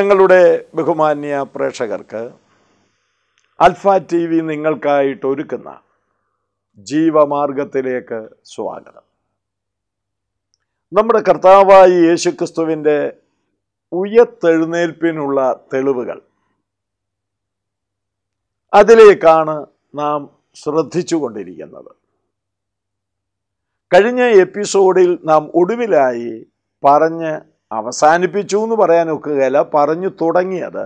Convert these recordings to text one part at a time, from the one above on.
ഞങ്ങളുടെ ബഹുമാന്യ പ്രേക്ഷകർക്ക് അൽഫ ടി വി നിങ്ങൾക്കായിട്ട് ഒരുക്കുന്ന ജീവമാർഗത്തിലേക്ക് സ്വാഗതം നമ്മുടെ കർത്താവായി യേശുക്രിസ്തുവിൻ്റെ ഉയർത്തെഴുന്നേൽപ്പിനുള്ള തെളിവുകൾ അതിലേക്കാണ് നാം കൊണ്ടിരിക്കുന്നത് കഴിഞ്ഞ എപ്പിസോഡിൽ നാം ഒടുവിലായി പറഞ്ഞ് അവസാനിപ്പിച്ചു എന്ന് പറയാൻ ഒക്കുകയില്ല പറഞ്ഞു തുടങ്ങിയത്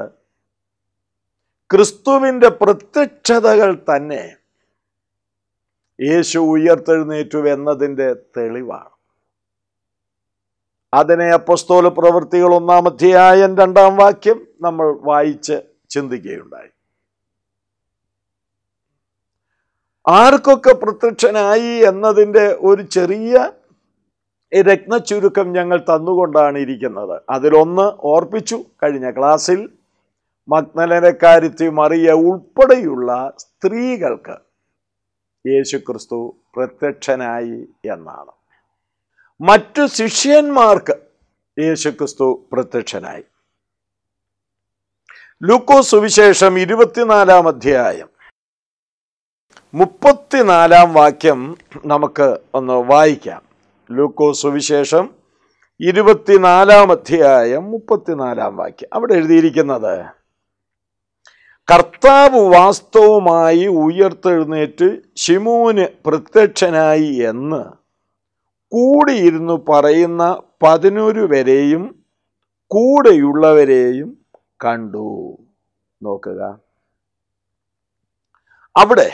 ക്രിസ്തുവിൻ്റെ പ്രത്യക്ഷതകൾ തന്നെ യേശു ഉയർത്തെഴുന്നേറ്റു എന്നതിൻ്റെ തെളിവാണ് അതിനെ അപ്പസ്തോല പ്രവൃത്തികൾ ഒന്നാം രണ്ടാം വാക്യം നമ്മൾ വായിച്ച് ചിന്തിക്കുകയുണ്ടായി ആർക്കൊക്കെ പ്രത്യക്ഷനായി എന്നതിൻ്റെ ഒരു ചെറിയ രത്നച്ചുരുക്കം ഞങ്ങൾ തന്നുകൊണ്ടാണ് ഇരിക്കുന്നത് അതിലൊന്ന് ഓർപ്പിച്ചു കഴിഞ്ഞ ക്ലാസ്സിൽ മഗ്നലനക്കാരുത്തി മറിയ ഉൾപ്പെടെയുള്ള സ്ത്രീകൾക്ക് യേശുക്രിസ്തു പ്രത്യക്ഷനായി എന്നാണ് മറ്റു ശിഷ്യന്മാർക്ക് യേശുക്രിസ്തു പ്രത്യക്ഷനായി ലൂക്കോസ് സുവിശേഷം ഇരുപത്തിനാലാം അധ്യായം മുപ്പത്തിനാലാം വാക്യം നമുക്ക് ഒന്ന് വായിക്കാം ലൂക്കോസ് സുവിശേഷം ഇരുപത്തിനാലാം അധ്യായം മുപ്പത്തിനാലാം വാക്യം അവിടെ എഴുതിയിരിക്കുന്നത് കർത്താവ് വാസ്തവമായി ഉയർത്തെഴുന്നേറ്റ് ഷിമൂന് പ്രത്യക്ഷനായി എന്ന് കൂടിയിരുന്നു പറയുന്ന പതിനൊരു വരെയും കൂടെയുള്ളവരെയും കണ്ടു നോക്കുക അവിടെ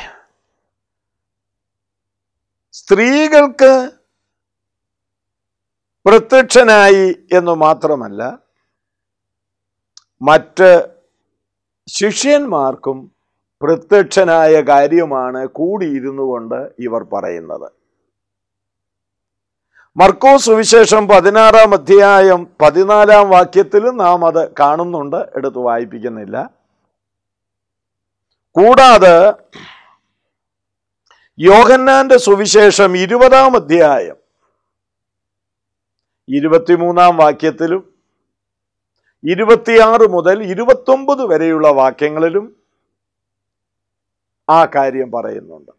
സ്ത്രീകൾക്ക് പ്രത്യക്ഷനായി എന്നു മാത്രമല്ല മറ്റ് ശിഷ്യന്മാർക്കും പ്രത്യക്ഷനായ കാര്യമാണ് കൂടിയിരുന്നു കൊണ്ട് ഇവർ പറയുന്നത് മർക്കോ സുവിശേഷം പതിനാറാം അധ്യായം പതിനാലാം വാക്യത്തിലും നാം അത് കാണുന്നുണ്ട് എടുത്ത് വായിപ്പിക്കുന്നില്ല കൂടാതെ യോഹന്നാന്റെ സുവിശേഷം ഇരുപതാം അധ്യായം ഇരുപത്തിമൂന്നാം വാക്യത്തിലും ഇരുപത്തിയാറ് മുതൽ ഇരുപത്തൊമ്പത് വരെയുള്ള വാക്യങ്ങളിലും ആ കാര്യം പറയുന്നുണ്ട്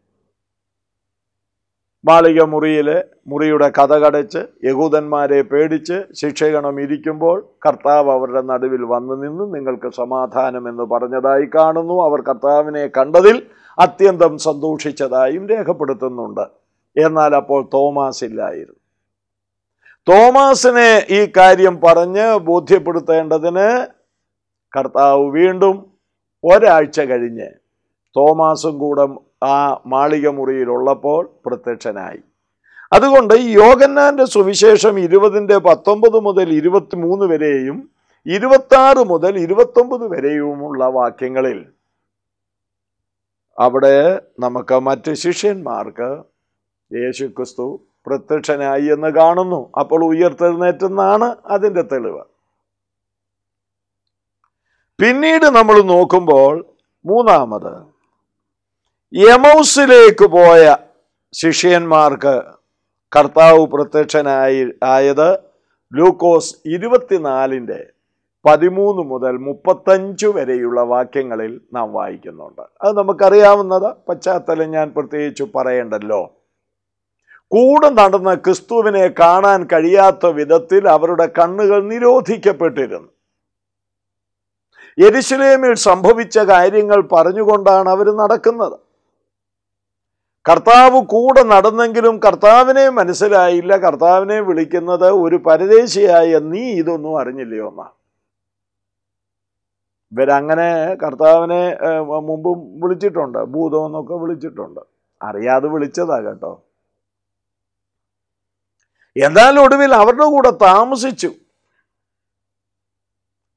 മാളിക മുറിയിലെ മുറിയുടെ കഥകടച്ച് യഹൂദന്മാരെ പേടിച്ച് ശിക്ഷകണം ഇരിക്കുമ്പോൾ കർത്താവ് അവരുടെ നടുവിൽ വന്നു നിന്ന് നിങ്ങൾക്ക് സമാധാനം എന്ന് പറഞ്ഞതായി കാണുന്നു അവർ കർത്താവിനെ കണ്ടതിൽ അത്യന്തം സന്തോഷിച്ചതായും രേഖപ്പെടുത്തുന്നുണ്ട് എന്നാൽ അപ്പോൾ തോമാസ് ഇല്ലായിരുന്നു തോമാസിനെ ഈ കാര്യം പറഞ്ഞ് ബോധ്യപ്പെടുത്തേണ്ടതിന് കർത്താവ് വീണ്ടും ഒരാഴ്ച കഴിഞ്ഞ് തോമാസും കൂടെ ആ മാളിക മുറിയിലുള്ളപ്പോൾ പ്രത്യക്ഷനായി അതുകൊണ്ട് യോഗന്നാന്റെ സുവിശേഷം ഇരുപതിൻ്റെ പത്തൊമ്പത് മുതൽ ഇരുപത്തി മൂന്ന് വരെയും ഇരുപത്താറ് മുതൽ ഇരുപത്തൊമ്പത് വരെയുമുള്ള വാക്യങ്ങളിൽ അവിടെ നമുക്ക് മറ്റ് ശിഷ്യന്മാർക്ക് യേശുക്രിസ്തു പ്രത്യക്ഷനായി എന്ന് കാണുന്നു അപ്പോൾ ഉയർത്തെഴുന്നേറ്റെന്നാണ് അതിൻ്റെ തെളിവ് പിന്നീട് നമ്മൾ നോക്കുമ്പോൾ മൂന്നാമത് യമൗസിലേക്ക് പോയ ശിഷ്യന്മാർക്ക് കർത്താവ് പ്രത്യക്ഷനായി ആയത് ലൂക്കോസ് ഇരുപത്തിനാലിൻ്റെ പതിമൂന്ന് മുതൽ മുപ്പത്തഞ്ച് വരെയുള്ള വാക്യങ്ങളിൽ നാം വായിക്കുന്നുണ്ട് അത് നമുക്കറിയാവുന്നത് പശ്ചാത്തലം ഞാൻ പ്രത്യേകിച്ച് പറയേണ്ടല്ലോ കൂടെ നടന്ന് ക്രിസ്തുവിനെ കാണാൻ കഴിയാത്ത വിധത്തിൽ അവരുടെ കണ്ണുകൾ നിരോധിക്കപ്പെട്ടിരുന്നു എരിശിലേമിൽ സംഭവിച്ച കാര്യങ്ങൾ പറഞ്ഞുകൊണ്ടാണ് അവർ നടക്കുന്നത് കർത്താവ് കൂടെ നടന്നെങ്കിലും കർത്താവിനെ മനസ്സിലായില്ല കർത്താവിനെ വിളിക്കുന്നത് ഒരു പരദേശിയായ നീ ഇതൊന്നും അറിഞ്ഞില്ലയോ എന്നാണ് ഇവരങ്ങനെ കർത്താവിനെ മുമ്പും വിളിച്ചിട്ടുണ്ട് ഭൂതമെന്നൊക്കെ വിളിച്ചിട്ടുണ്ട് അറിയാതെ വിളിച്ചതാ കേട്ടോ എന്നാൽ ഒടുവിൽ അവരുടെ കൂടെ താമസിച്ചു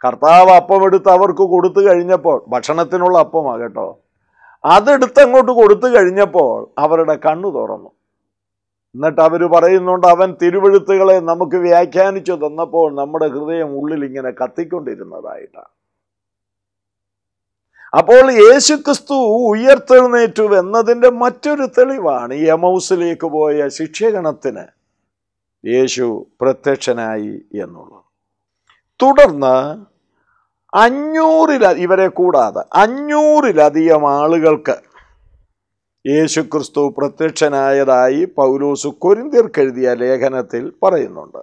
കർത്താവ് അപ്പം എടുത്ത് അവർക്ക് കൊടുത്തു കഴിഞ്ഞപ്പോൾ ഭക്ഷണത്തിനുള്ള അപ്പമാകട്ടോ അതെടുത്ത് അങ്ങോട്ട് കൊടുത്തു കഴിഞ്ഞപ്പോൾ അവരുടെ കണ്ണു തുറന്നു എന്നിട്ട് അവർ പറയുന്നുണ്ട് അവൻ തിരുവഴുത്തുകളെ നമുക്ക് വ്യാഖ്യാനിച്ചു തന്നപ്പോൾ നമ്മുടെ ഹൃദയം ഉള്ളിൽ ഇങ്ങനെ കത്തിക്കൊണ്ടിരുന്നതായിട്ടാണ് അപ്പോൾ യേശുക്രിസ്തു ഉയർത്തെഴുന്നേറ്റു എന്നതിൻ്റെ മറ്റൊരു തെളിവാണ് എമൗസിലേക്ക് പോയ ശിക്ഷകണത്തിന് യേശു പ്രത്യക്ഷനായി എന്നുള്ളത് തുടർന്ന് അഞ്ഞൂറില ഇവരെ കൂടാതെ അഞ്ഞൂറിലധികം ആളുകൾക്ക് യേശു ക്രിസ്തു പ്രത്യക്ഷനായതായി പൗലോസ് കെഴുതിയ ലേഖനത്തിൽ പറയുന്നുണ്ട്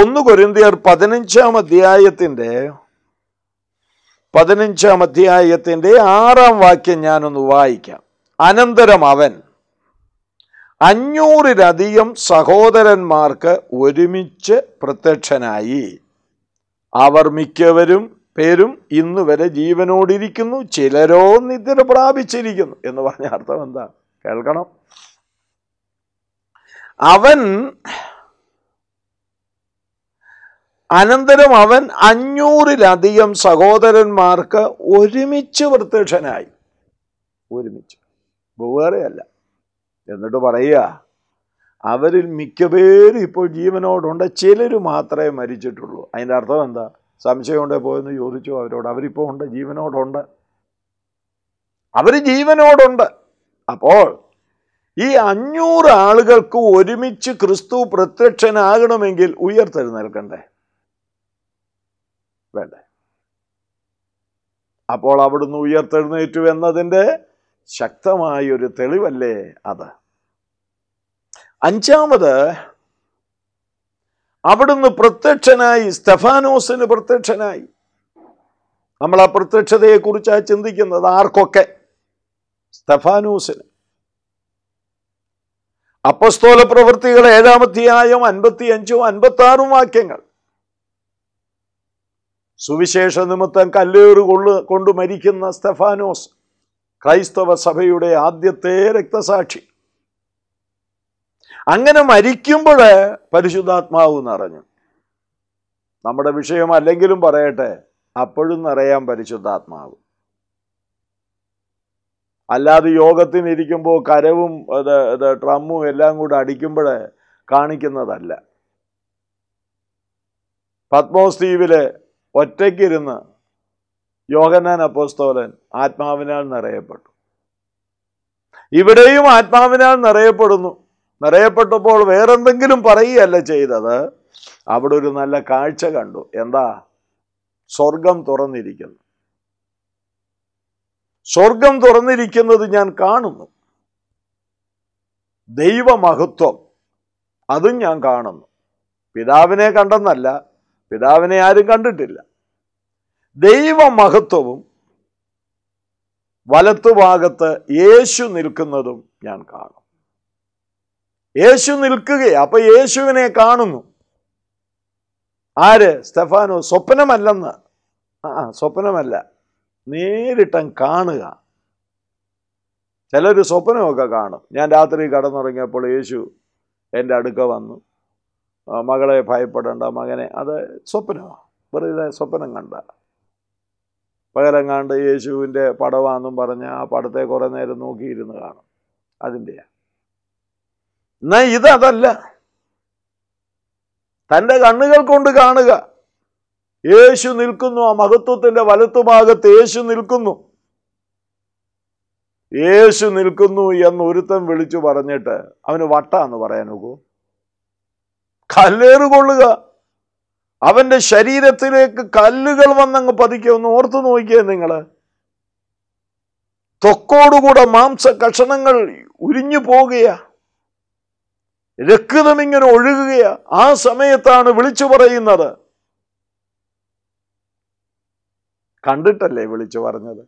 ഒന്ന് കൊരിന്തിയർ പതിനഞ്ചാം അധ്യായത്തിൻ്റെ പതിനഞ്ചാം അധ്യായത്തിൻ്റെ ആറാം വാക്യം ഞാനൊന്ന് വായിക്കാം അനന്തരം അവൻ അഞ്ഞൂറിലധികം സഹോദരന്മാർക്ക് ഒരുമിച്ച് പ്രത്യക്ഷനായി അവർ മിക്കവരും പേരും ഇന്ന് വരെ ജീവനോടിരിക്കുന്നു ചിലരോ നിദ്ര പ്രാപിച്ചിരിക്കുന്നു എന്ന് പറഞ്ഞ അർത്ഥം എന്താ കേൾക്കണം അവൻ അനന്തരം അവൻ അഞ്ഞൂറിലധികം സഹോദരന്മാർക്ക് ഒരുമിച്ച് പ്രത്യക്ഷനായി ഒരുമിച്ച് വേറെയല്ല എന്നിട്ട് പറയുക അവരിൽ മിക്കപേരും ഇപ്പോൾ ജീവനോടുണ്ട് ചിലർ മാത്രമേ മരിച്ചിട്ടുള്ളൂ അതിൻ്റെ അർത്ഥം എന്താ സംശയമുണ്ടേ പോയെന്ന് ചോദിച്ചു അവരോട് അവരിപ്പോൾ ഉണ്ട് ജീവനോടുണ്ട് അവർ ജീവനോടുണ്ട് അപ്പോൾ ഈ അഞ്ഞൂറ് ആളുകൾക്ക് ഒരുമിച്ച് ക്രിസ്തു പ്രത്യക്ഷനാകണമെങ്കിൽ ഉയർത്തെഴുന്നേൽക്കണ്ടേ വേണ്ടേ അപ്പോൾ അവിടുന്ന് ഉയർത്തെഴുന്നേറ്റു എന്നതിൻ്റെ ശക്തമായൊരു തെളിവല്ലേ അത് അഞ്ചാമത് അവിടുന്ന് പ്രത്യക്ഷനായി സ്റ്റെഫാനോസിന് പ്രത്യക്ഷനായി നമ്മൾ ആ പ്രത്യക്ഷതയെക്കുറിച്ചാണ് ചിന്തിക്കുന്നത് ആർക്കൊക്കെ സ്റ്റെഫാനോസിന് അപ്പസ്തോല പ്രവൃത്തികൾ ഏഴാമധ്യായം അൻപത്തി അഞ്ചും അൻപത്തി ആറും വാക്യങ്ങൾ സുവിശേഷ നിമിത്തം കല്ലേറ് കൊള്ളു കൊണ്ട് മരിക്കുന്ന സ്റ്റെഫാനോസ് ക്രൈസ്തവ സഭയുടെ ആദ്യത്തെ രക്തസാക്ഷി അങ്ങനെ മരിക്കുമ്പോൾ പരിശുദ്ധാത്മാവ് നിറഞ്ഞു നമ്മുടെ വിഷയം അല്ലെങ്കിലും പറയട്ടെ അപ്പോഴും നിറയാം പരിശുദ്ധാത്മാവ് അല്ലാതെ യോഗത്തിനിരിക്കുമ്പോൾ കരവും ട്രമ്മും എല്ലാം കൂടെ അടിക്കുമ്പോൾ കാണിക്കുന്നതല്ല പത്മോസ് ദ്വീപിലെ ഒറ്റയ്ക്കിരുന്ന് യോഗനാൻ അപ്പോസ്തോലൻ ആത്മാവിനാൽ നിറയപ്പെട്ടു ഇവിടെയും ആത്മാവിനാൽ നിറയപ്പെടുന്നു നിറയപ്പെട്ടപ്പോൾ വേറെന്തെങ്കിലും പറയുകയല്ല ചെയ്തത് അവിടെ ഒരു നല്ല കാഴ്ച കണ്ടു എന്താ സ്വർഗം തുറന്നിരിക്കുന്നു സ്വർഗം തുറന്നിരിക്കുന്നത് ഞാൻ കാണുന്നു ദൈവമഹത്വം അതും ഞാൻ കാണുന്നു പിതാവിനെ കണ്ടെന്നല്ല പിതാവിനെ ആരും കണ്ടിട്ടില്ല ദൈവമഹത്വവും വലത്തുഭാഗത്ത് യേശു നിൽക്കുന്നതും ഞാൻ കാണും യേശു നിൽക്കുകയാണ് അപ്പൊ യേശുവിനെ കാണുന്നു ആര് സ്റ്റെഫാനോ സ്വപ്നമല്ലെന്ന് ആ സ്വപ്നമല്ല നേരിട്ടം കാണുക ചിലർ സ്വപ്നമൊക്കെ കാണും ഞാൻ രാത്രി കടന്നുറങ്ങിയപ്പോൾ യേശു എൻ്റെ അടുക്ക വന്നു മകളെ ഭയപ്പെടേണ്ട മകനെ അത് സ്വപ്നമാണ് വെറുതെ സ്വപ്നം കണ്ട കണ്ട് യേശുവിൻ്റെ പടമാണെന്നും പറഞ്ഞ് ആ പടത്തെ കുറേ നേരം നോക്കിയിരുന്ന് കാണും അതിൻ്റെയാണ് എന്നാ ഇതല്ല തൻ്റെ കണ്ണുകൾ കൊണ്ട് കാണുക യേശു നിൽക്കുന്നു ആ മഹത്വത്തിൻ്റെ വലത്തുഭാഗത്ത് യേശു നിൽക്കുന്നു യേശു നിൽക്കുന്നു എന്ന് ഒരുത്തൻ വിളിച്ചു പറഞ്ഞിട്ട് അവന് വട്ടാന്ന് പറയാൻ നോക്കൂ കല്ലേറുകൊള്ളുക അവൻ്റെ ശരീരത്തിലേക്ക് കല്ലുകൾ വന്നങ്ങ് പതിക്കുക ഒന്ന് ഓർത്തു നോക്കിയേ നിങ്ങൾ തൊക്കോടുകൂടെ മാംസ കഷണങ്ങൾ ഉരിഞ്ഞു പോകുകയാണ് രക്തം ഇങ്ങനെ ഒഴുകുകയാണ് ആ സമയത്താണ് വിളിച്ചു പറയുന്നത് കണ്ടിട്ടല്ലേ വിളിച്ചു പറഞ്ഞത്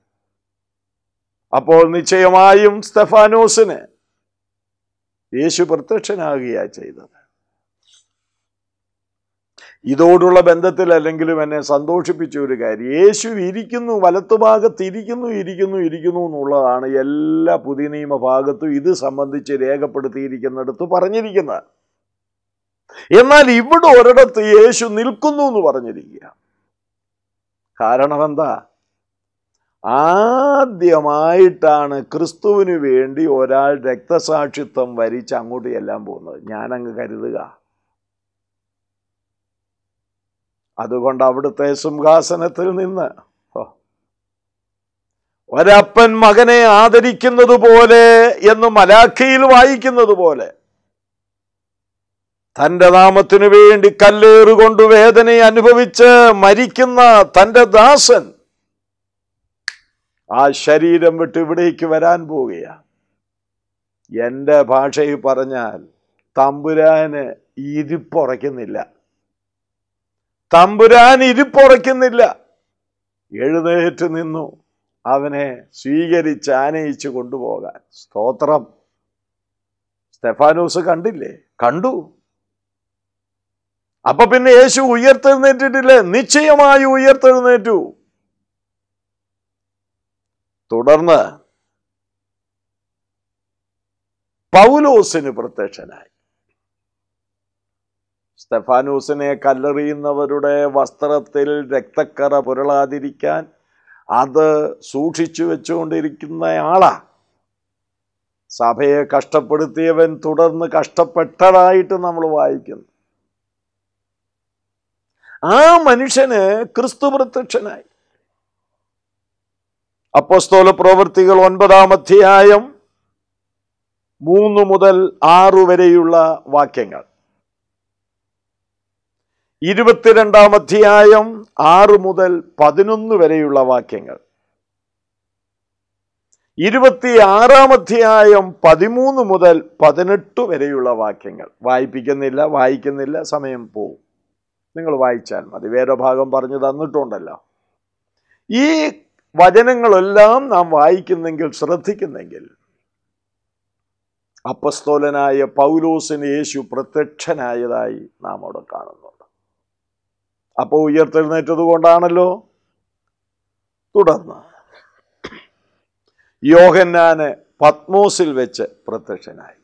അപ്പോൾ നിശ്ചയമായും സ്തഫാനോസിന് യേശു പ്രത്യക്ഷനാകുകയാ ചെയ്തത് ഇതോടുള്ള ബന്ധത്തിൽ അല്ലെങ്കിലും എന്നെ സന്തോഷിപ്പിച്ച ഒരു കാര്യം യേശു ഇരിക്കുന്നു വലത്തുഭാഗത്ത് ഇരിക്കുന്നു ഇരിക്കുന്നു ഇരിക്കുന്നു എന്നുള്ളതാണ് എല്ലാ പുതിയ നിയമ ഭാഗത്തും ഇത് സംബന്ധിച്ച് രേഖപ്പെടുത്തിയിരിക്കുന്നിടത്ത് പറഞ്ഞിരിക്കുന്നത് എന്നാൽ ഇവിടെ ഒരിടത്ത് യേശു നിൽക്കുന്നു എന്ന് പറഞ്ഞിരിക്കുക കാരണം എന്താ ആദ്യമായിട്ടാണ് ക്രിസ്തുവിന് വേണ്ടി ഒരാൾ രക്തസാക്ഷിത്വം വരിച്ച് അങ്ങോട്ട് എല്ലാം പോകുന്നത് ഞാനങ്ങ് കരുതുക അതുകൊണ്ട് അവിടുത്തെ സിംഹാസനത്തിൽ നിന്ന് ഒരപ്പൻ മകനെ ആദരിക്കുന്നത് പോലെ എന്ന് മലാഖിയിൽ വായിക്കുന്നത് പോലെ തൻ്റെ നാമത്തിനു വേണ്ടി കല്ലേറുകൊണ്ട് വേദന അനുഭവിച്ച് മരിക്കുന്ന തൻ്റെ ദാസൻ ആ ശരീരം വിട്ട് ഇവിടേക്ക് വരാൻ പോവുകയാണ് എൻ്റെ ഭാഷയിൽ പറഞ്ഞാൽ തമ്പുരാന് ഇരുപ്പുറയ്ക്കുന്നില്ല തമ്പുരാൻ ഇരിപ്പുറയ്ക്കുന്നില്ല എഴുന്നേറ്റ് നിന്നു അവനെ സ്വീകരിച്ച് ആനയിച്ചു കൊണ്ടുപോകാൻ സ്തോത്രം സ്റ്റെഫാനോസ് കണ്ടില്ലേ കണ്ടു അപ്പൊ പിന്നെ യേശു ഉയർത്തെഴുന്നേറ്റിട്ടില്ലേ നിശ്ചയമായി ഉയർത്തെഴുന്നേറ്റു തുടർന്ന് പൗലോസിന് പ്രത്യക്ഷനായി സ്തെഫാനൂസിനെ കല്ലെറിയുന്നവരുടെ വസ്ത്രത്തിൽ രക്തക്കറ പുരളാതിരിക്കാൻ അത് സൂക്ഷിച്ചു വെച്ചുകൊണ്ടിരിക്കുന്നയാളാ സഭയെ കഷ്ടപ്പെടുത്തിയവൻ തുടർന്ന് കഷ്ടപ്പെട്ടതായിട്ട് നമ്മൾ വായിക്കുന്നു ആ മനുഷ്യന് ക്രിസ്തു പ്രത്യക്ഷനായി അപ്പോസ്തോല പ്രവൃത്തികൾ ഒൻപതാം അധ്യായം മൂന്ന് മുതൽ ആറു വരെയുള്ള വാക്യങ്ങൾ ഇരുപത്തിരണ്ടാം അധ്യായം ആറ് മുതൽ പതിനൊന്ന് വരെയുള്ള വാക്യങ്ങൾ ഇരുപത്തിയാറാം അധ്യായം പതിമൂന്ന് മുതൽ പതിനെട്ട് വരെയുള്ള വാക്യങ്ങൾ വായിപ്പിക്കുന്നില്ല വായിക്കുന്നില്ല സമയം പോവും നിങ്ങൾ വായിച്ചാൽ മതി വേറെ ഭാഗം പറഞ്ഞു തന്നിട്ടുണ്ടല്ലോ ഈ വചനങ്ങളെല്ലാം നാം വായിക്കുന്നെങ്കിൽ ശ്രദ്ധിക്കുന്നെങ്കിൽ അപ്പസ്തോലനായ പൗലോസിന് യേശു പ്രത്യക്ഷനായതായി നാം അവിടെ കാണുന്നു അപ്പോൾ ഉയർത്തെഴുന്നേറ്റത് കൊണ്ടാണല്ലോ തുടർന്ന് യോഹന്നാന് പത്മോസിൽ വെച്ച് പ്രത്യക്ഷനായി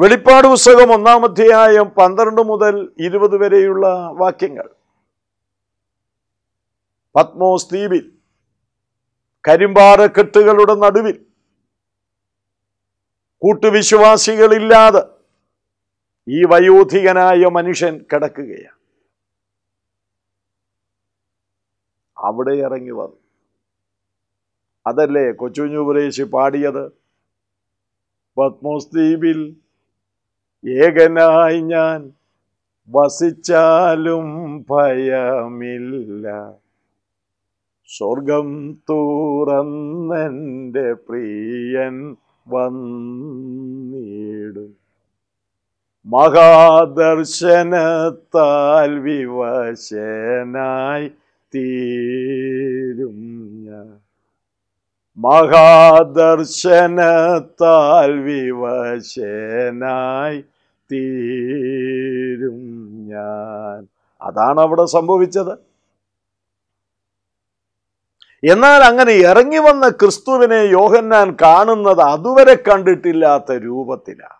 വെളിപ്പാട് പുസ്തകം ഒന്നാം അധ്യായം പന്ത്രണ്ട് മുതൽ ഇരുപത് വരെയുള്ള വാക്യങ്ങൾ പത്മോസ് ദ്വീപിൽ കരിമ്പാറക്കെട്ടുകളുടെ നടുവിൽ കൂട്ടുവിശ്വാസികളില്ലാതെ ഈ വയോധികനായ മനുഷ്യൻ കിടക്കുകയാണ് അവിടെ ഇറങ്ങി വന്നു അതല്ലേ കൊച്ചുഞ്ഞുപുരേശി പാടിയത് പത്മോസ് ദ്വീപിൽ ഏകനായി ഞാൻ വസിച്ചാലും ഭയമില്ല സ്വർഗം തുറന്നെൻ്റെ പ്രിയൻ വന്നിടും മഹാദർശനത്താൽ വിവശനായി തീരും ഞാൻ മഹാദർശനത്താൽ വിവശനായി തീരും ഞാൻ അതാണ് അവിടെ സംഭവിച്ചത് എന്നാൽ അങ്ങനെ ഇറങ്ങി വന്ന ക്രിസ്തുവിനെ യോഹന്നാൻ കാണുന്നത് അതുവരെ കണ്ടിട്ടില്ലാത്ത രൂപത്തിലാണ്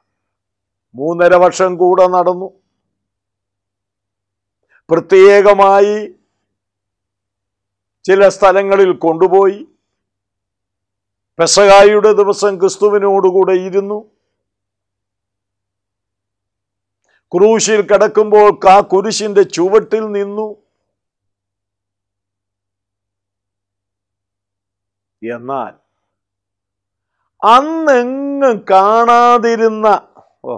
മൂന്നര വർഷം കൂടെ നടന്നു പ്രത്യേകമായി ചില സ്ഥലങ്ങളിൽ കൊണ്ടുപോയി പെസകായുടെ ദിവസം ക്രിസ്തുവിനോടുകൂടെ ഇരുന്നു ക്രൂശിൽ കിടക്കുമ്പോൾ ആ കുരിശിന്റെ ചുവട്ടിൽ നിന്നു എന്നാൽ അന്നെങ്ങും കാണാതിരുന്ന ഓ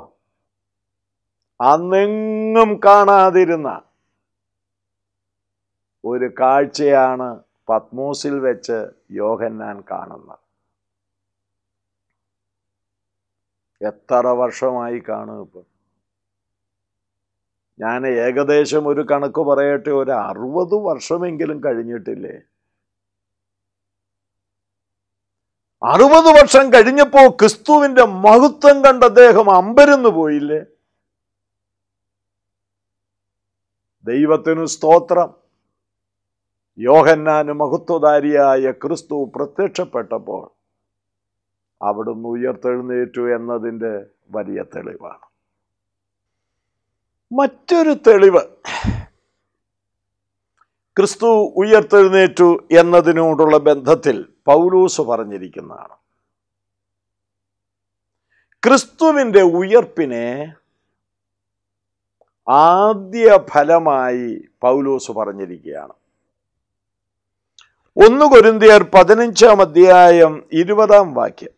അന്നെങ്ങും കാണാതിരുന്ന ഒരു കാഴ്ചയാണ് പത്മോസിൽ വെച്ച് യോഹന്നാൻ കാണുന്നത് എത്ര വർഷമായി കാണും ഇപ്പം ഞാൻ ഏകദേശം ഒരു കണക്ക് പറയട്ടെ ഒരു അറുപത് വർഷമെങ്കിലും കഴിഞ്ഞിട്ടില്ലേ അറുപത് വർഷം കഴിഞ്ഞപ്പോൾ ക്രിസ്തുവിൻ്റെ മഹത്വം കണ്ട അദ്ദേഹം അമ്പരന്ന് പോയില്ലേ ദൈവത്തിനു സ്തോത്രം യോഹന്നാന് മഹത്വധാരിയായ ക്രിസ്തു പ്രത്യക്ഷപ്പെട്ടപ്പോൾ അവിടുന്ന് ഉയർത്തെഴുന്നേറ്റു എന്നതിൻ്റെ വലിയ തെളിവാണ് മറ്റൊരു തെളിവ് ക്രിസ്തു ഉയർത്തെഴുന്നേറ്റു എന്നതിനോടുള്ള ബന്ധത്തിൽ പൗലൂസ് പറഞ്ഞിരിക്കുന്നതാണ് ക്രിസ്തുവിൻ്റെ ഉയർപ്പിനെ ആദ്യ ഫലമായി പൗലൂസ് പറഞ്ഞിരിക്കുകയാണ് ഒന്ന് കൊരുന്തിയർ പതിനഞ്ചാം അധ്യായം ഇരുപതാം വാക്യം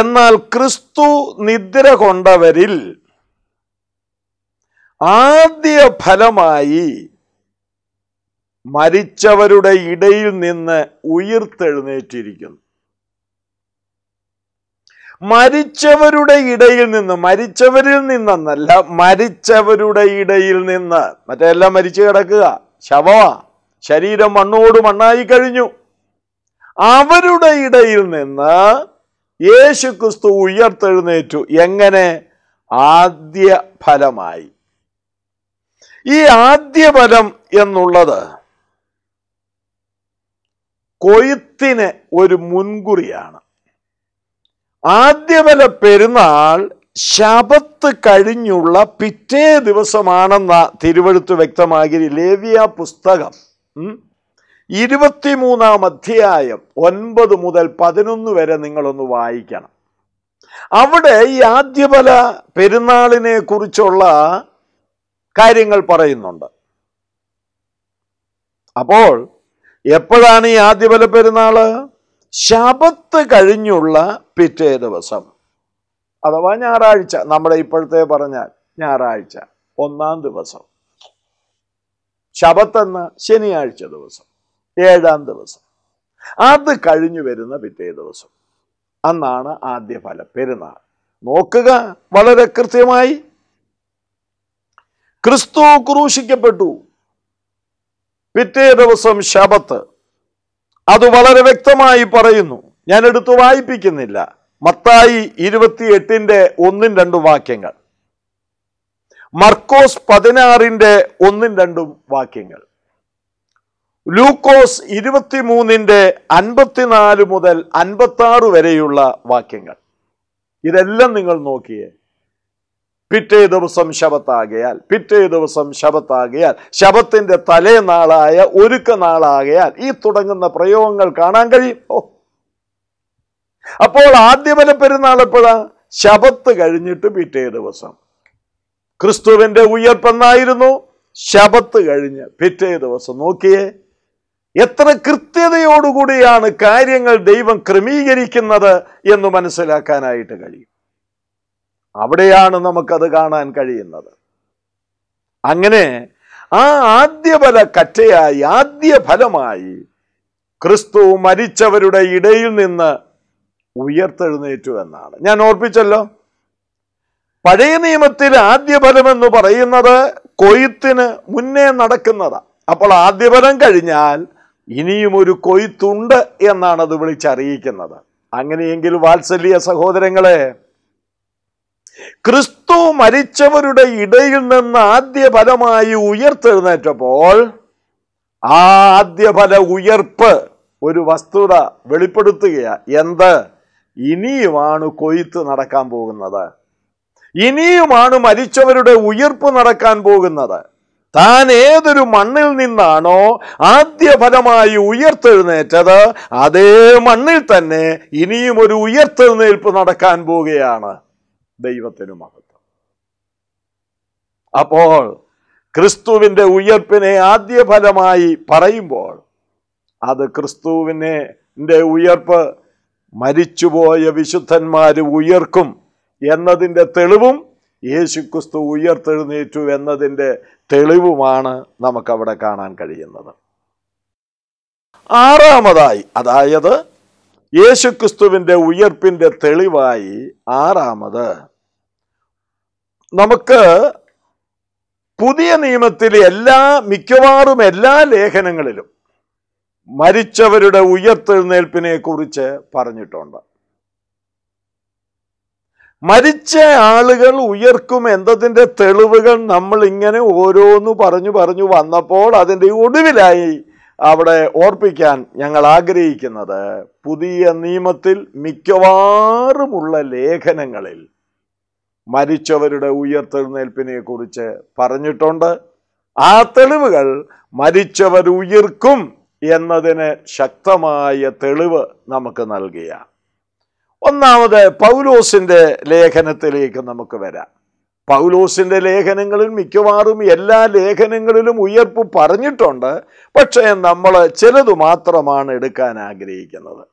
എന്നാൽ ക്രിസ്തു നിദ്ര കൊണ്ടവരിൽ ആദ്യ ഫലമായി മരിച്ചവരുടെ ഇടയിൽ നിന്ന് ഉയർത്തെഴുന്നേറ്റിരിക്കുന്നു മരിച്ചവരുടെ ഇടയിൽ നിന്ന് മരിച്ചവരിൽ നിന്നല്ല മരിച്ചവരുടെ ഇടയിൽ നിന്ന് മറ്റെല്ലാം മരിച്ചു കിടക്കുക ശവമാണ് ശരീരം മണ്ണോട് മണ്ണായി കഴിഞ്ഞു അവരുടെ ഇടയിൽ നിന്ന് യേശു ക്രിസ്തു ഉയർത്തെഴുന്നേറ്റു എങ്ങനെ ആദ്യ ഫലമായി ഈ ആദ്യ ഫലം എന്നുള്ളത് കൊയ്ത്തിന് ഒരു മുൻകുറിയാണ് ആദ്യഫല പെരുന്നാൾ ശപത്ത് കഴിഞ്ഞുള്ള പിറ്റേ ദിവസമാണെന്ന തിരുവഴുത്ത് വ്യക്തമാകി ലേവിയ പുസ്തകം ഇരുപത്തിമൂന്നാം അധ്യായം ഒൻപത് മുതൽ പതിനൊന്ന് വരെ നിങ്ങളൊന്ന് വായിക്കണം അവിടെ ഈ ആദ്യപല പെരുന്നാളിനെ കുറിച്ചുള്ള കാര്യങ്ങൾ പറയുന്നുണ്ട് അപ്പോൾ എപ്പോഴാണ് ഈ ആദ്യപല പെരുന്നാള് ശപത്ത് കഴിഞ്ഞുള്ള പിറ്റേ ദിവസം അഥവാ ഞായറാഴ്ച നമ്മുടെ ഇപ്പോഴത്തെ പറഞ്ഞാൽ ഞായറാഴ്ച ഒന്നാം ദിവസം ശബത്തെന്ന ശനിയാഴ്ച ദിവസം ഏഴാം ദിവസം അത് കഴിഞ്ഞു വരുന്ന പിറ്റേ ദിവസം അന്നാണ് ആദ്യ ഫല പെരുന്നാൾ നോക്കുക വളരെ കൃത്യമായി ക്രിസ്തു ക്രൂശിക്കപ്പെട്ടു പിറ്റേ ദിവസം ശബത്ത് അത് വളരെ വ്യക്തമായി പറയുന്നു ഞാൻ എടുത്തു വായിപ്പിക്കുന്നില്ല മത്തായി ഇരുപത്തി എട്ടിൻ്റെ ഒന്നും രണ്ടും വാക്യങ്ങൾ മർക്കോസ് പതിനാറിൻ്റെ ഒന്നും രണ്ടും വാക്യങ്ങൾ ലൂക്കോസ് ഇരുപത്തിമൂന്നിൻ്റെ അൻപത്തിനാല് മുതൽ അൻപത്താറ് വരെയുള്ള വാക്യങ്ങൾ ഇതെല്ലാം നിങ്ങൾ നോക്കിയേ പിറ്റേ ദിവസം ശബത്താകയാൽ പിറ്റേ ദിവസം ശബത്താകയാൽ ശബത്തിൻ്റെ തലേനാളായ ഒരുക്ക നാളാകയാൽ ഈ തുടങ്ങുന്ന പ്രയോഗങ്ങൾ കാണാൻ കഴിയും ഓ അപ്പോൾ ആദ്യ പെരുന്നാൾ എപ്പോഴാ ശബത്ത് കഴിഞ്ഞിട്ട് പിറ്റേ ദിവസം ക്രിസ്തുവിൻ്റെ ഉയർപ്പെന്നായിരുന്നു ശബത്ത് കഴിഞ്ഞ് പിറ്റേ ദിവസം നോക്കിയേ എത്ര കൃത്യതയോടുകൂടിയാണ് കാര്യങ്ങൾ ദൈവം ക്രമീകരിക്കുന്നത് എന്ന് മനസ്സിലാക്കാനായിട്ട് കഴിയും അവിടെയാണ് നമുക്കത് കാണാൻ കഴിയുന്നത് അങ്ങനെ ആ ഫല കറ്റയായി ആദ്യ ഫലമായി ക്രിസ്തു മരിച്ചവരുടെ ഇടയിൽ നിന്ന് ഉയർത്തെഴുന്നേറ്റു എന്നാണ് ഞാൻ ഓർപ്പിച്ചല്ലോ പഴയ നിയമത്തിൽ ആദ്യ ഫലം എന്ന് പറയുന്നത് കൊയ്ത്തിന് മുന്നേ നടക്കുന്നതാണ് അപ്പോൾ ആദ്യ ഫലം കഴിഞ്ഞാൽ ഇനിയും ഒരു കൊയ്ത്തുണ്ട് എന്നാണ് അത് വിളിച്ചറിയിക്കുന്നത് അങ്ങനെയെങ്കിൽ വാത്സല്യ സഹോദരങ്ങളെ ക്രിസ്തു മരിച്ചവരുടെ ഇടയിൽ നിന്ന് ആദ്യ ഫലമായി ഉയർത്തെഴുന്നേറ്റപ്പോൾ ആ ആദ്യ ഫല ഉയർപ്പ് ഒരു വസ്തുത വെളിപ്പെടുത്തുകയാണ് എന്ത് ഇനിയുമാണ് കൊയ്ത്ത് നടക്കാൻ പോകുന്നത് ഇനിയുമാണ് മരിച്ചവരുടെ ഉയർപ്പ് നടക്കാൻ പോകുന്നത് താൻ ഏതൊരു മണ്ണിൽ നിന്നാണോ ആദ്യഫലമായി ഉയർത്തെഴുന്നേറ്റത് അതേ മണ്ണിൽ തന്നെ ഇനിയും ഒരു ഉയർത്തെഴുന്നേൽപ്പ് നടക്കാൻ പോവുകയാണ് ദൈവത്തിന് മഹത്വം അപ്പോൾ ക്രിസ്തുവിൻ്റെ ഉയർപ്പിനെ ആദ്യഫലമായി പറയുമ്പോൾ അത് ക്രിസ്തുവിനെ ഉയർപ്പ് മരിച്ചുപോയ വിശുദ്ധന്മാർ ഉയർക്കും എന്നതിൻ്റെ തെളിവും യേശുക്രിസ്തു ഉയർത്തെഴുന്നേറ്റു എന്നതിൻ്റെ തെളിവുമാണ് നമുക്കവിടെ കാണാൻ കഴിയുന്നത് ആറാമതായി അതായത് ക്രിസ്തുവിൻ്റെ ഉയർപ്പിൻ്റെ തെളിവായി ആറാമത് നമുക്ക് പുതിയ നിയമത്തിലെ എല്ലാ മിക്കവാറും എല്ലാ ലേഖനങ്ങളിലും മരിച്ചവരുടെ ഉയർത്തെഴുന്നേൽപ്പിനെ കുറിച്ച് പറഞ്ഞിട്ടുണ്ട് മരിച്ച ആളുകൾ ഉയർക്കും എന്നതിൻ്റെ തെളിവുകൾ നമ്മൾ ഇങ്ങനെ ഓരോന്ന് പറഞ്ഞു പറഞ്ഞു വന്നപ്പോൾ അതിൻ്റെ ഒടുവിലായി അവിടെ ഓർപ്പിക്കാൻ ഞങ്ങൾ ആഗ്രഹിക്കുന്നത് പുതിയ നിയമത്തിൽ മിക്കവാറുമുള്ള ലേഖനങ്ങളിൽ മരിച്ചവരുടെ ഉയർത്തെഴുന്നേൽപ്പിനെ കുറിച്ച് പറഞ്ഞിട്ടുണ്ട് ആ തെളിവുകൾ മരിച്ചവർ ഉയർക്കും എന്നതിന് ശക്തമായ തെളിവ് നമുക്ക് നൽകിയ ഒന്നാമത് പൗലോസിൻ്റെ ലേഖനത്തിലേക്ക് നമുക്ക് വരാം പൗലോസിൻ്റെ ലേഖനങ്ങളിൽ മിക്കവാറും എല്ലാ ലേഖനങ്ങളിലും ഉയർപ്പ് പറഞ്ഞിട്ടുണ്ട് പക്ഷേ നമ്മൾ ചിലത് മാത്രമാണ് എടുക്കാൻ ആഗ്രഹിക്കുന്നത്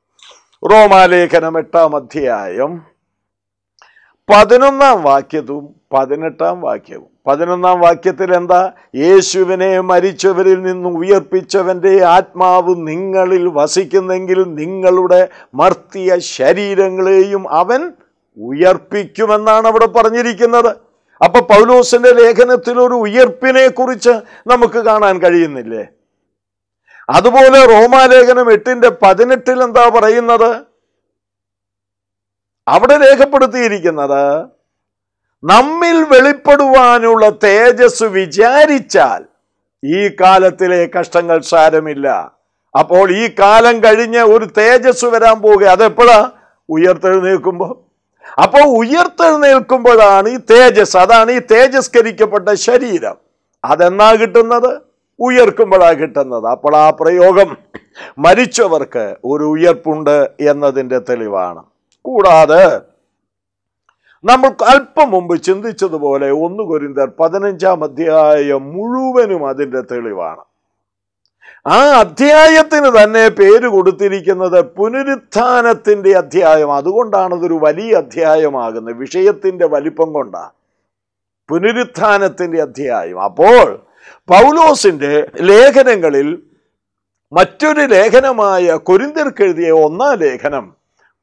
റോമാലേഖനം എട്ടാം അധ്യായം പതിനൊന്നാം വാക്യവും പതിനെട്ടാം വാക്യവും പതിനൊന്നാം വാക്യത്തിൽ എന്താ യേശുവിനെ മരിച്ചവരിൽ നിന്ന് ഉയർപ്പിച്ചവൻ്റെ ആത്മാവ് നിങ്ങളിൽ വസിക്കുന്നെങ്കിൽ നിങ്ങളുടെ മർത്തിയ ശരീരങ്ങളെയും അവൻ ഉയർപ്പിക്കുമെന്നാണ് അവിടെ പറഞ്ഞിരിക്കുന്നത് അപ്പോൾ പൗലോസിന്റെ ലേഖനത്തിൽ ഒരു ഉയർപ്പിനെക്കുറിച്ച് നമുക്ക് കാണാൻ കഴിയുന്നില്ലേ അതുപോലെ റോമാലേഖനം എട്ടിന്റെ പതിനെട്ടിൽ എന്താ പറയുന്നത് അവിടെ രേഖപ്പെടുത്തിയിരിക്കുന്നത് നമ്മിൽ വെളിപ്പെടുവാനുള്ള തേജസ് വിചാരിച്ചാൽ ഈ കാലത്തിലെ കഷ്ടങ്ങൾ സാരമില്ല അപ്പോൾ ഈ കാലം കഴിഞ്ഞ് ഒരു തേജസ് വരാൻ പോകുക അതെപ്പോഴാ ഉയർത്തെഴുന്നേൽക്കുമ്പോൾ അപ്പോൾ ഉയർത്തെഴുന്നേൽക്കുമ്പോഴാണ് ഈ തേജസ് അതാണ് ഈ തേജസ്കരിക്കപ്പെട്ട ശരീരം അതെന്നാ കിട്ടുന്നത് ഉയർക്കുമ്പോഴാണ് കിട്ടുന്നത് അപ്പോൾ ആ പ്രയോഗം മരിച്ചവർക്ക് ഒരു ഉയർപ്പുണ്ട് എന്നതിൻ്റെ തെളിവാണ് കൂടാതെ നമ്മൾ അല്പം മുമ്പ് ചിന്തിച്ചതുപോലെ ഒന്നു കൊരിന്തർ പതിനഞ്ചാം അധ്യായം മുഴുവനും അതിൻ്റെ തെളിവാണ് ആ അധ്യായത്തിന് തന്നെ പേര് കൊടുത്തിരിക്കുന്നത് പുനരുത്ഥാനത്തിൻ്റെ അധ്യായം അതുകൊണ്ടാണ് അതൊരു വലിയ അധ്യായമാകുന്നത് വിഷയത്തിൻ്റെ വലിപ്പം കൊണ്ടാണ് പുനരുത്ഥാനത്തിൻ്റെ അധ്യായം അപ്പോൾ പൗലോസിൻ്റെ ലേഖനങ്ങളിൽ മറ്റൊരു ലേഖനമായ കൊരിന്തർക്കെഴുതിയ ഒന്നാം ലേഖനം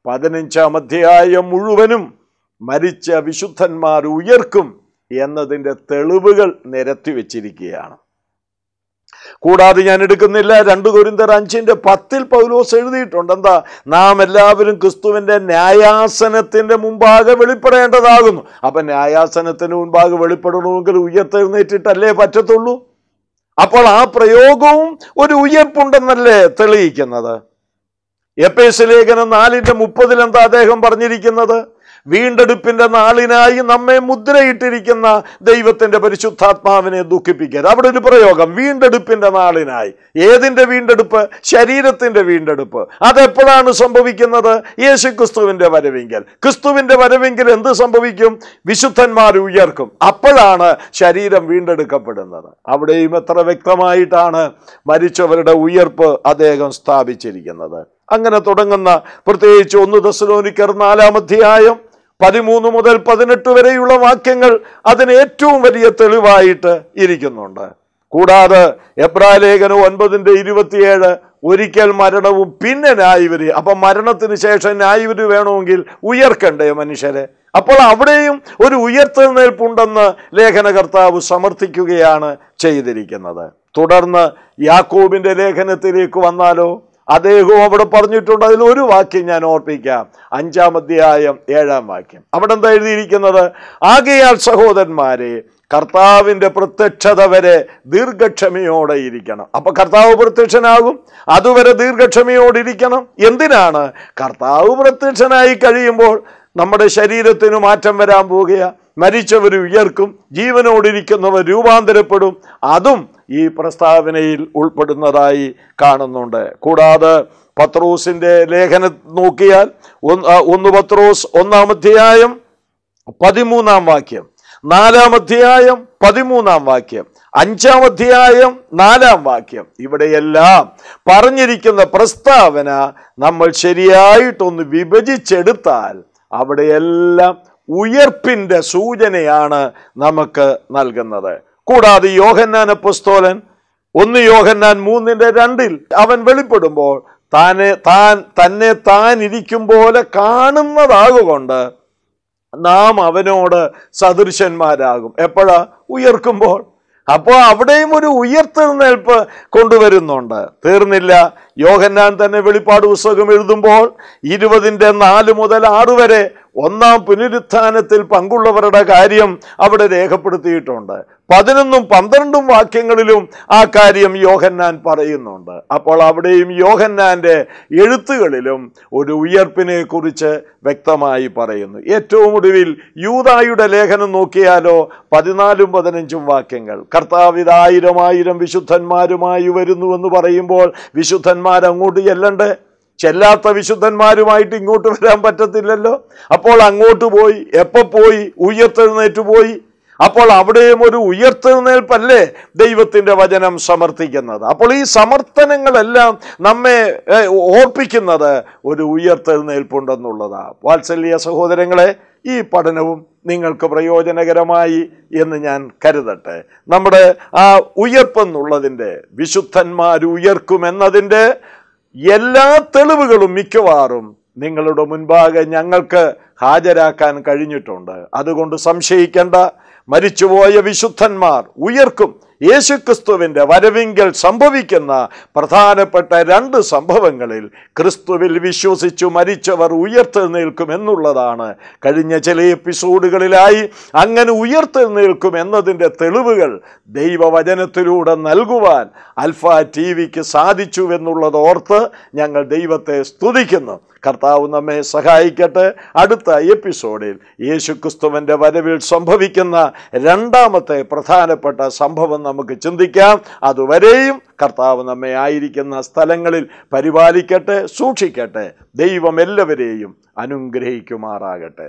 പതിനഞ്ചാം അധ്യായം മുഴുവനും മരിച്ച വിശുദ്ധന്മാർ ഉയർക്കും എന്നതിൻ്റെ തെളിവുകൾ നിരത്തി വെച്ചിരിക്കുകയാണ് കൂടാതെ ഞാൻ എടുക്കുന്നില്ല രണ്ട് കുരിന്തർ അഞ്ചിൻ്റെ പത്തിൽ പൗലോസ് എഴുതിയിട്ടുണ്ട് എന്താ നാം എല്ലാവരും ക്രിസ്തുവിൻ്റെ ന്യായാസനത്തിൻ്റെ മുമ്പാകെ വെളിപ്പെടേണ്ടതാകുന്നു അപ്പം ന്യായാസനത്തിന് മുമ്പാകെ വെളിപ്പെടണമെങ്കിൽ ഉയർത്തെഴുന്നേറ്റിട്ടല്ലേ പറ്റത്തുള്ളൂ അപ്പോൾ ആ പ്രയോഗവും ഒരു ഉയർപ്പുണ്ടെന്നല്ലേ തെളിയിക്കുന്നത് എപ്പേസ് ലേഖനം നാലിൻ്റെ മുപ്പതിൽ എന്താ അദ്ദേഹം പറഞ്ഞിരിക്കുന്നത് വീണ്ടെടുപ്പിന്റെ നാളിനായി നമ്മെ മുദ്രയിട്ടിരിക്കുന്ന ദൈവത്തിന്റെ പരിശുദ്ധാത്മാവിനെ ദുഃഖിപ്പിക്കരുത് അവിടെ ഒരു പ്രയോഗം വീണ്ടെടുപ്പിന്റെ നാളിനായി ഏതിന്റെ വീണ്ടെടുപ്പ് ശരീരത്തിന്റെ വീണ്ടെടുപ്പ് അതെപ്പോഴാണ് സംഭവിക്കുന്നത് യേശു ക്രിസ്തുവിന്റെ വരവെങ്കിൽ ക്രിസ്തുവിന്റെ വരവെങ്കിൽ എന്ത് സംഭവിക്കും വിശുദ്ധന്മാർ ഉയർക്കും അപ്പോഴാണ് ശരീരം വീണ്ടെടുക്കപ്പെടുന്നത് അവിടെയും എത്ര വ്യക്തമായിട്ടാണ് മരിച്ചവരുടെ ഉയർപ്പ് അദ്ദേഹം സ്ഥാപിച്ചിരിക്കുന്നത് അങ്ങനെ തുടങ്ങുന്ന പ്രത്യേകിച്ച് ഒന്ന് ദസലോനിക്കർ നാലാം അധ്യായം പതിമൂന്ന് മുതൽ പതിനെട്ട് വരെയുള്ള വാക്യങ്ങൾ അതിന് ഏറ്റവും വലിയ തെളിവായിട്ട് ഇരിക്കുന്നുണ്ട് കൂടാതെ എബ്രാലേഖനം ഒൻപതിൻ്റെ ഇരുപത്തിയേഴ് ഒരിക്കൽ മരണവും പിന്നെ ന്യായവിധി അപ്പം മരണത്തിന് ശേഷം ന്യായവിധി വേണമെങ്കിൽ ഉയർക്കണ്ടേ മനുഷ്യരെ അപ്പോൾ അവിടെയും ഒരു ഉയർത്തെഴുന്നേൽപ്പുണ്ടെന്ന് ലേഖനകർത്താവ് സമർത്ഥിക്കുകയാണ് ചെയ്തിരിക്കുന്നത് തുടർന്ന് യാക്കോബിൻ്റെ ലേഖനത്തിലേക്ക് വന്നാലോ അദ്ദേഹവും അവിടെ പറഞ്ഞിട്ടുണ്ട് അതിൽ ഒരു വാക്യം ഞാൻ ഓർപ്പിക്കാം അഞ്ചാം അധ്യായം ഏഴാം വാക്യം അവിടെ എന്താ എഴുതിയിരിക്കുന്നത് ആകെയാൽ സഹോദരന്മാരെ കർത്താവിൻ്റെ പ്രത്യക്ഷത വരെ ദീർഘക്ഷമയോടെ ഇരിക്കണം അപ്പോൾ കർത്താവ് പ്രത്യക്ഷനാകും അതുവരെ ദീർഘക്ഷമയോടെ ഇരിക്കണം എന്തിനാണ് കർത്താവ് പ്രത്യക്ഷനായി കഴിയുമ്പോൾ നമ്മുടെ ശരീരത്തിന് മാറ്റം വരാൻ പോവുകയാണ് മരിച്ചവർ ഉയർക്കും ജീവനോടിരിക്കുന്നവർ രൂപാന്തരപ്പെടും അതും ഈ പ്രസ്താവനയിൽ ഉൾപ്പെടുന്നതായി കാണുന്നുണ്ട് കൂടാതെ പത്രോസിൻ്റെ ലേഖനം നോക്കിയാൽ ഒന്ന് പത്രോസ് ഒന്നാം അധ്യായം പതിമൂന്നാം വാക്യം നാലാം അധ്യായം പതിമൂന്നാം വാക്യം അഞ്ചാം അധ്യായം നാലാം വാക്യം ഇവിടെയെല്ലാം പറഞ്ഞിരിക്കുന്ന പ്രസ്താവന നമ്മൾ ശരിയായിട്ടൊന്ന് വിഭജിച്ചെടുത്താൽ അവിടെയെല്ലാം ഉയർപ്പിൻ്റെ സൂചനയാണ് നമുക്ക് നൽകുന്നത് കൂടാതെ യോഹന്നാൻ പുസ്തോലൻ ഒന്ന് യോഹന്നാൻ മൂന്നിൻ്റെ രണ്ടിൽ അവൻ വെളിപ്പെടുമ്പോൾ താനെ താൻ തന്നെ താൻ ഇരിക്കും പോലെ കാണുന്നതാകൊണ്ട് നാം അവനോട് സദൃശന്മാരാകും എപ്പോഴാ ഉയർക്കുമ്പോൾ അപ്പോൾ അവിടെയും ഒരു ഉയർത്തെഴുന്നേൽപ്പ് കൊണ്ടുവരുന്നുണ്ട് തീർന്നില്ല യോഹന്നാൻ തന്നെ വെളിപ്പാട് പുസ്തകം എഴുതുമ്പോൾ ഇരുപതിൻ്റെ നാല് മുതൽ ആറ് വരെ ഒന്നാം പുനരുത്ഥാനത്തിൽ പങ്കുള്ളവരുടെ കാര്യം അവിടെ രേഖപ്പെടുത്തിയിട്ടുണ്ട് പതിനൊന്നും പന്ത്രണ്ടും വാക്യങ്ങളിലും ആ കാര്യം യോഹന്നാൻ പറയുന്നുണ്ട് അപ്പോൾ അവിടെയും യോഹന്നാൻ്റെ എഴുത്തുകളിലും ഒരു ഉയർപ്പിനെ കുറിച്ച് വ്യക്തമായി പറയുന്നു ഏറ്റവും ഒടുവിൽ യൂതായുടെ ലേഖനം നോക്കിയാലോ പതിനാലും പതിനഞ്ചും വാക്യങ്ങൾ കർത്താവ് ഇതായിരം ആയിരം വിശുദ്ധന്മാരുമായി വരുന്നുവെന്ന് പറയുമ്പോൾ വിശുദ്ധന്മാരങ്ങോട്ട് ചെല്ലണ്ടേ ചെല്ലാത്ത വിശുദ്ധന്മാരുമായിട്ട് ഇങ്ങോട്ട് വരാൻ പറ്റത്തില്ലല്ലോ അപ്പോൾ അങ്ങോട്ട് പോയി എപ്പോൾ പോയി ഉയർത്തെഴുന്നേറ്റ് പോയി അപ്പോൾ അവിടെയും ഒരു ഉയർത്തെഴുന്നേൽപ്പല്ലേ ദൈവത്തിൻ്റെ വചനം സമർത്ഥിക്കുന്നത് അപ്പോൾ ഈ സമർത്ഥനങ്ങളെല്ലാം നമ്മെ ഓർപ്പിക്കുന്നത് ഒരു ഉയർത്തെഴുന്നേൽപ്പുണ്ടെന്നുള്ളതാണ് വാത്സല്യ സഹോദരങ്ങളെ ഈ പഠനവും നിങ്ങൾക്ക് പ്രയോജനകരമായി എന്ന് ഞാൻ കരുതട്ടെ നമ്മുടെ ആ ഉയർപ്പെന്നുള്ളതിൻ്റെ വിശുദ്ധന്മാർ ഉയർക്കുമെന്നതിൻ്റെ എല്ലാ തെളിവുകളും മിക്കവാറും നിങ്ങളുടെ മുൻപാകെ ഞങ്ങൾക്ക് ഹാജരാക്കാൻ കഴിഞ്ഞിട്ടുണ്ട് അതുകൊണ്ട് സംശയിക്കേണ്ട മരിച്ചുപോയ വിശുദ്ധന്മാർ ഉയർക്കും യേശുക്രിസ്തുവിൻ്റെ വരവിങ്കൽ സംഭവിക്കുന്ന പ്രധാനപ്പെട്ട രണ്ട് സംഭവങ്ങളിൽ ക്രിസ്തുവിൽ വിശ്വസിച്ചു മരിച്ചവർ ഉയർത്തെഴുന്നേൽക്കുമെന്നുള്ളതാണ് കഴിഞ്ഞ ചില എപ്പിസോഡുകളിലായി അങ്ങനെ ഉയർത്തെഴുന്നേൽക്കും എന്നതിൻ്റെ തെളിവുകൾ ദൈവവചനത്തിലൂടെ നൽകുവാൻ അൽഫ ടി വിക്ക് സാധിച്ചുവെന്നുള്ളത് ഓർത്ത് ഞങ്ങൾ ദൈവത്തെ സ്തുതിക്കുന്നു കർത്താവ് നമ്മെ സഹായിക്കട്ടെ അടുത്ത എപ്പിസോഡിൽ യേശുക്രിസ്തുവിൻ്റെ വരവിൽ സംഭവിക്കുന്ന രണ്ടാമത്തെ പ്രധാനപ്പെട്ട സംഭവം നമുക്ക് ചിന്തിക്കാം അതുവരെയും കർത്താവ് നമ്മെ ആയിരിക്കുന്ന സ്ഥലങ്ങളിൽ പരിപാലിക്കട്ടെ സൂക്ഷിക്കട്ടെ ദൈവം എല്ലാവരെയും അനുഗ്രഹിക്കുമാറാകട്ടെ